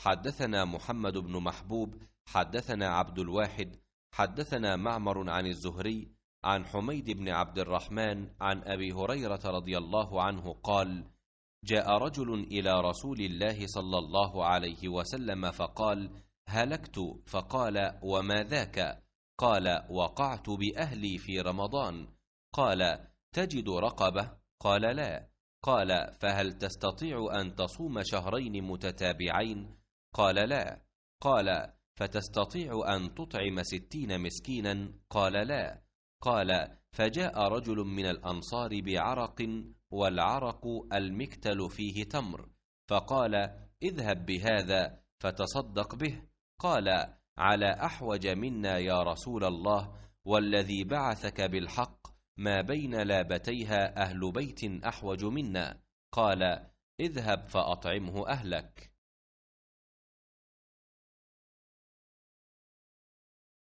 حدثنا محمد بن محبوب حدثنا عبد الواحد حدثنا معمر عن الزهري عن حميد بن عبد الرحمن عن ابي هريره رضي الله عنه قال جاء رجل الى رسول الله صلى الله عليه وسلم فقال هلكت فقال وما ذاك قال وقعت باهلي في رمضان قال تجد رقبه قال لا قال فهل تستطيع ان تصوم شهرين متتابعين قال لا قال فتستطيع أن تطعم ستين مسكينا قال لا قال فجاء رجل من الأنصار بعرق والعرق المكتل فيه تمر فقال اذهب بهذا فتصدق به قال على أحوج منا يا رسول الله والذي بعثك بالحق ما بين لابتيها أهل بيت أحوج منا قال اذهب فأطعمه أهلك